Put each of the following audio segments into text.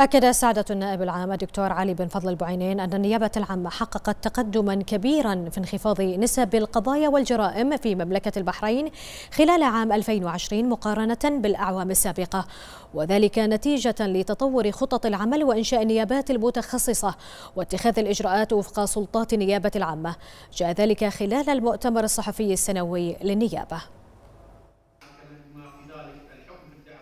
أكد سعادة النائب العام الدكتور علي بن فضل البعينين أن النيابة العامة حققت تقدما كبيرا في انخفاض نسب القضايا والجرائم في مملكة البحرين خلال عام 2020 مقارنة بالأعوام السابقة وذلك نتيجة لتطور خطط العمل وإنشاء النيابات المتخصصة واتخاذ الإجراءات وفق سلطات النيابة العامة جاء ذلك خلال المؤتمر الصحفي السنوي للنيابة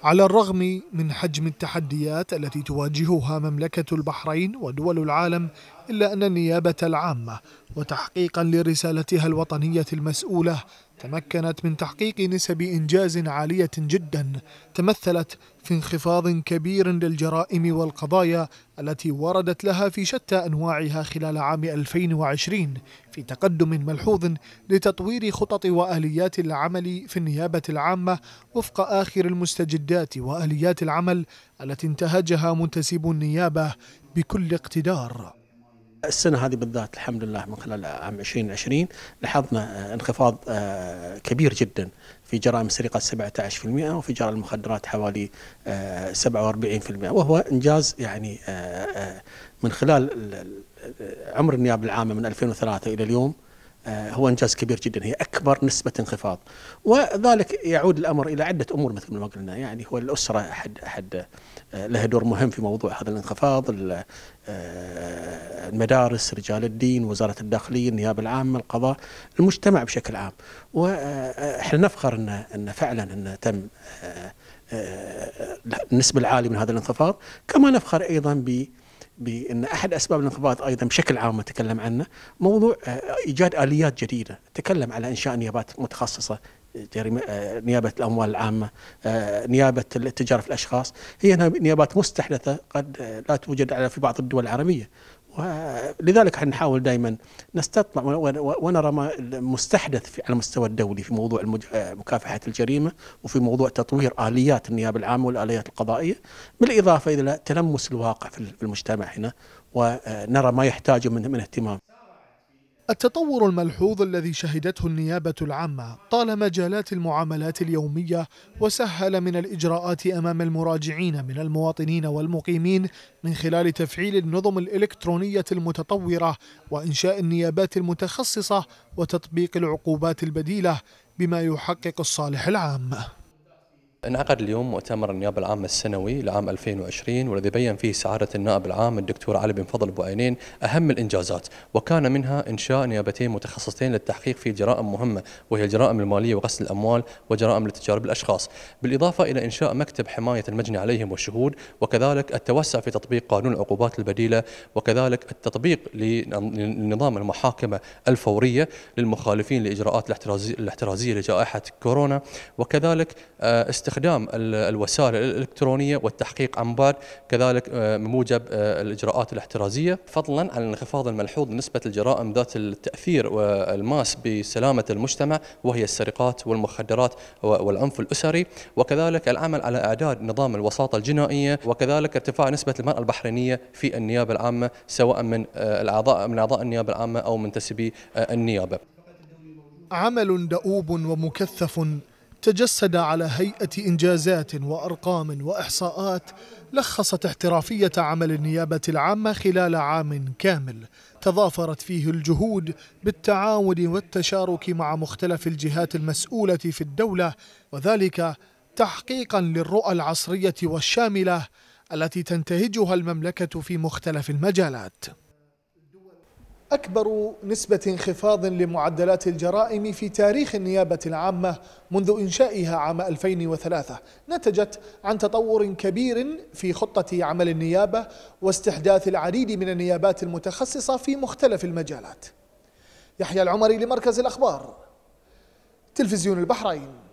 على الرغم من حجم التحديات التي تواجهها مملكة البحرين ودول العالم إلا أن النيابة العامة وتحقيقا لرسالتها الوطنية المسؤولة تمكنت من تحقيق نسب إنجاز عالية جدا تمثلت في انخفاض كبير للجرائم والقضايا التي وردت لها في شتى أنواعها خلال عام 2020 في تقدم ملحوظ لتطوير خطط وآليات العمل في النيابة العامة وفق آخر المستجدات وآليات العمل التي انتهجها منتسبو النيابة بكل اقتدار السنة هذه بالذات الحمد لله من خلال عام 2020 لاحظنا آه، انخفاض آه، كبير جدا في جرائم السرقة 17% وفي جرائم المخدرات حوالي 47% آه، وهو إنجاز يعني من خلال عمر النيابة العامة من 2003 إلى اليوم آه، هو انجاز كبير جدا هي اكبر نسبه انخفاض وذلك يعود الامر الى عده امور مثل ما قلنا يعني هو الاسره احد احد آه، لها دور مهم في موضوع هذا الانخفاض آه، المدارس رجال الدين وزاره الداخليه النيابه العامه القضاء المجتمع بشكل عام واحنا نفخر ان ان فعلا ان تم النسبه العاليه من هذا الانخفاض كما نفخر ايضا ب بان احد اسباب الانقباض ايضا بشكل عام نتكلم عنه موضوع آه، ايجاد اليات جديده تكلم على انشاء نيابات متخصصه آه، نيابة الأموال العامة آه، نيابة التجارة في الأشخاص هي نيابات مستحدثة قد لا توجد في بعض الدول العربية ولذلك نحاول دائما نستطلع ونرى ما مستحدث على المستوى الدولي في موضوع مكافحه الجريمه وفي موضوع تطوير اليات النيابه العامه والاليات القضائيه بالاضافه الى تلمس الواقع في المجتمع هنا ونرى ما يحتاجه من اهتمام التطور الملحوظ الذي شهدته النيابة العامة طال مجالات المعاملات اليومية وسهل من الإجراءات أمام المراجعين من المواطنين والمقيمين من خلال تفعيل النظم الإلكترونية المتطورة وإنشاء النيابات المتخصصة وتطبيق العقوبات البديلة بما يحقق الصالح العام انعقد اليوم مؤتمر النيابة العامة السنوي لعام 2020 والذي بين فيه سعادة النائب العام الدكتور علي بن فضل بوعينين أهم الإنجازات وكان منها إنشاء نيابتين متخصصتين للتحقيق في جرائم مهمة وهي الجرائم المالية وغسل الأموال وجرائم لتجارب الأشخاص بالإضافة إلى إنشاء مكتب حماية المجني عليهم والشهود وكذلك التوسع في تطبيق قانون العقوبات البديلة وكذلك التطبيق لنظام المحاكمة الفورية للمخالفين لإجراءات الاحترازية لجائحة كورونا وكذلك آه، استخدام استخدام الوسائل الإلكترونية والتحقيق عن بعد كذلك بموجب آه، آه، الإجراءات الاحترازية فضلا عن الانخفاض الملحوظ نسبة الجرائم ذات التأثير والماس بسلامة المجتمع وهي السرقات والمخدرات والعنف الأسري وكذلك العمل على إعداد نظام الوساطة الجنائية وكذلك ارتفاع نسبة المرأة البحرينية في النيابة العامة سواء من آه، الأعضاء من أعضاء النيابة العامة أو منتسبي النيابة عمل دؤوب ومكثف تجسد على هيئة إنجازات وأرقام وإحصاءات لخصت احترافية عمل النيابة العامة خلال عام كامل تضافرت فيه الجهود بالتعاون والتشارك مع مختلف الجهات المسؤولة في الدولة وذلك تحقيقا للرؤى العصرية والشاملة التي تنتهجها المملكة في مختلف المجالات أكبر نسبة انخفاض لمعدلات الجرائم في تاريخ النيابة العامة منذ إنشائها عام 2003 نتجت عن تطور كبير في خطة عمل النيابة واستحداث العديد من النيابات المتخصصة في مختلف المجالات يحيى العمري لمركز الأخبار تلفزيون البحرين